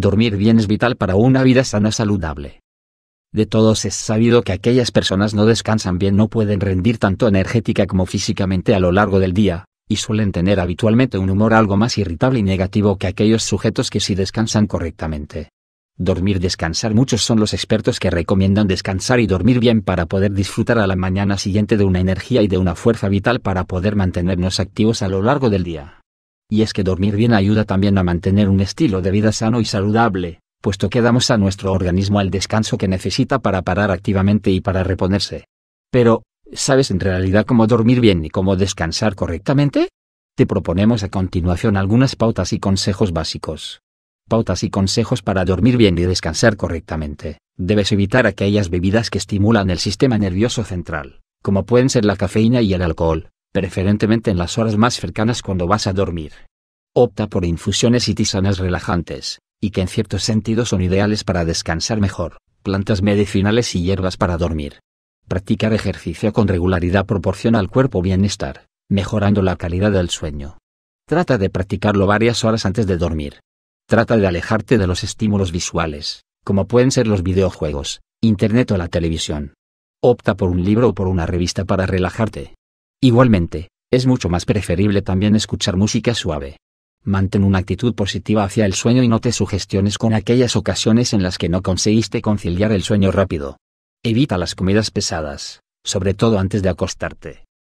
Dormir bien es vital para una vida sana saludable. De todos es sabido que aquellas personas no descansan bien no pueden rendir tanto energética como físicamente a lo largo del día, y suelen tener habitualmente un humor algo más irritable y negativo que aquellos sujetos que sí descansan correctamente. Dormir descansar muchos son los expertos que recomiendan descansar y dormir bien para poder disfrutar a la mañana siguiente de una energía y de una fuerza vital para poder mantenernos activos a lo largo del día. Y es que dormir bien ayuda también a mantener un estilo de vida sano y saludable, puesto que damos a nuestro organismo el descanso que necesita para parar activamente y para reponerse. Pero, ¿sabes en realidad cómo dormir bien y cómo descansar correctamente? Te proponemos a continuación algunas pautas y consejos básicos. Pautas y consejos para dormir bien y descansar correctamente. Debes evitar aquellas bebidas que estimulan el sistema nervioso central, como pueden ser la cafeína y el alcohol, preferentemente en las horas más cercanas cuando vas a dormir opta por infusiones y tisanas relajantes, y que en cierto sentido son ideales para descansar mejor, plantas medicinales y hierbas para dormir. Practicar ejercicio con regularidad proporciona al cuerpo bienestar, mejorando la calidad del sueño. Trata de practicarlo varias horas antes de dormir. Trata de alejarte de los estímulos visuales, como pueden ser los videojuegos, internet o la televisión. Opta por un libro o por una revista para relajarte. Igualmente, es mucho más preferible también escuchar música suave, Mantén una actitud positiva hacia el sueño y no te sugestiones con aquellas ocasiones en las que no conseguiste conciliar el sueño rápido. Evita las comidas pesadas, sobre todo antes de acostarte.